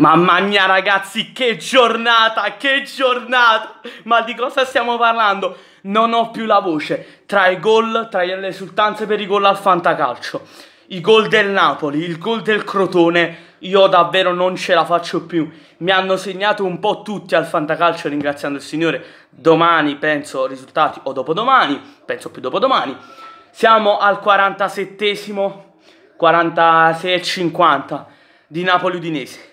Mamma mia ragazzi, che giornata, che giornata! Ma di cosa stiamo parlando? Non ho più la voce. Tra i gol, tra le esultanze per i gol al fantacalcio, i gol del Napoli, il gol del Crotone, io davvero non ce la faccio più. Mi hanno segnato un po' tutti al fantacalcio ringraziando il Signore. Domani penso risultati o dopodomani, penso più dopodomani. Siamo al 47esimo, 46 50 di Napoli Udinese.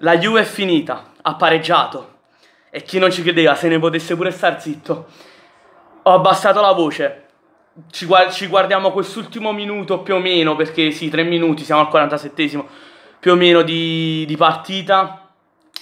La Juve è finita, ha pareggiato. E chi non ci credeva se ne potesse pure star zitto. Ho abbassato la voce. Ci, guard ci guardiamo quest'ultimo minuto più o meno, perché sì, tre minuti, siamo al 47 più o meno di, di partita.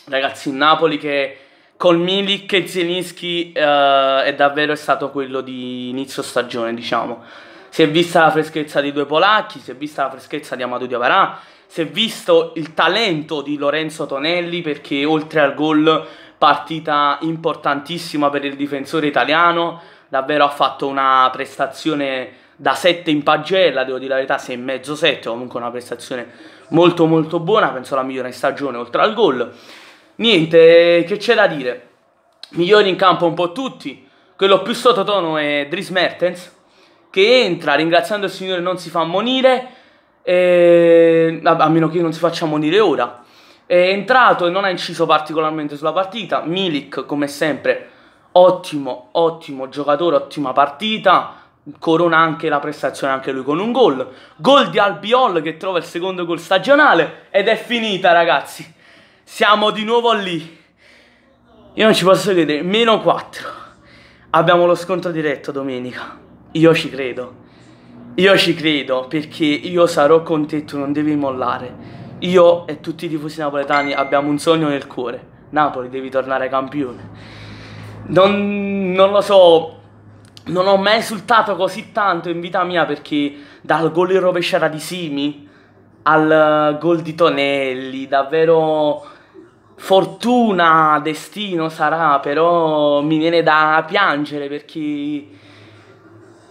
Ragazzi, il Napoli che col Milik e Zelinski eh, è davvero stato quello di inizio stagione, diciamo. Si è vista la freschezza di due polacchi, si è vista la freschezza di Amadou Diavarà, si è visto il talento di Lorenzo Tonelli perché oltre al gol partita importantissima per il difensore italiano, davvero ha fatto una prestazione da 7 in pagella, devo dire la verità, 6 e mezzo 7, comunque una prestazione molto molto buona, penso la migliore in stagione oltre al gol. Niente, che c'è da dire? Migliori in campo un po' tutti, quello più sottotono è Dries Mertens che entra ringraziando il signore non si fa ammonire e, a meno che non si faccia morire ora. È entrato e non ha inciso particolarmente sulla partita. Milik, come sempre, ottimo, ottimo giocatore, ottima partita. Corona anche la prestazione anche lui con un gol. Gol di Albiol che trova il secondo gol stagionale. Ed è finita, ragazzi. Siamo di nuovo lì. Io non ci posso credere. Meno 4. Abbiamo lo scontro diretto domenica. Io ci credo. Io ci credo perché io sarò con te, tu non devi mollare. Io e tutti i tifosi napoletani abbiamo un sogno nel cuore. Napoli devi tornare campione. Non, non lo so, non ho mai esultato così tanto in vita mia perché dal gol in rovesciata di Simi al gol di Tonelli, davvero fortuna, destino sarà, però mi viene da piangere perché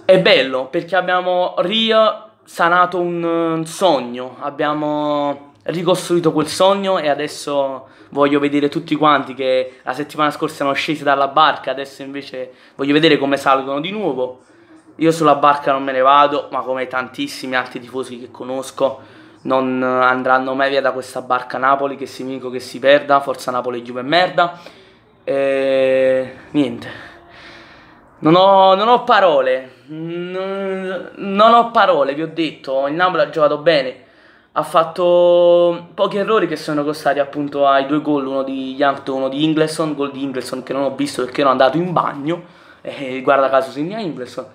è bello perché abbiamo risanato un sogno, abbiamo ricostruito quel sogno e adesso voglio vedere tutti quanti che la settimana scorsa erano scesi dalla barca, adesso invece voglio vedere come salgono di nuovo. Io sulla barca non me ne vado, ma come tantissimi altri tifosi che conosco non andranno mai via da questa barca Napoli, che si vinco, che si perda, forza Napoli giù Juve merda. E niente. Non ho, non ho parole, non, ho parole, vi ho detto, il Napoli ha giocato bene, ha fatto pochi errori che sono costati appunto ai due gol, uno di Yankton, uno di Ingleson, gol di Ingleson che non ho visto perché ero andato in bagno, e guarda caso segna Ingleson,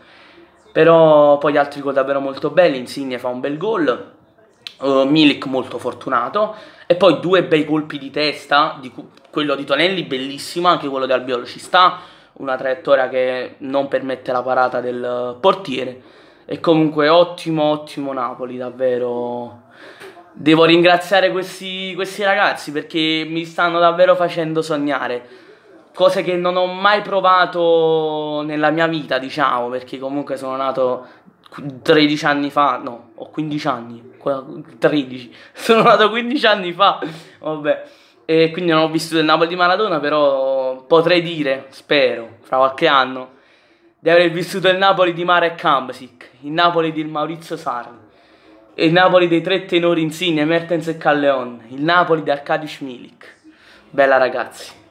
però poi gli altri gol davvero molto belli, Insigne fa un bel gol, uh, Milik molto fortunato, e poi due bei colpi di testa, di quello di Tonelli bellissimo, anche quello di Albiolo ci sta, una traiettoria che non permette la parata del portiere. E comunque ottimo, ottimo Napoli, davvero. Devo ringraziare questi, questi ragazzi perché mi stanno davvero facendo sognare. Cose che non ho mai provato nella mia vita, diciamo, perché comunque sono nato 13 anni fa, no, ho 15 anni, 13, sono nato 15 anni fa, vabbè, e quindi non ho vissuto il Napoli di Maradona, però potrei dire, spero, fra qualche anno, di aver vissuto il Napoli di Marek Kambsic, il Napoli di Maurizio Sarri, il Napoli dei tre tenori insigne, Mertens e Calleon, il Napoli di Arkadiusz Milik. Bella ragazzi.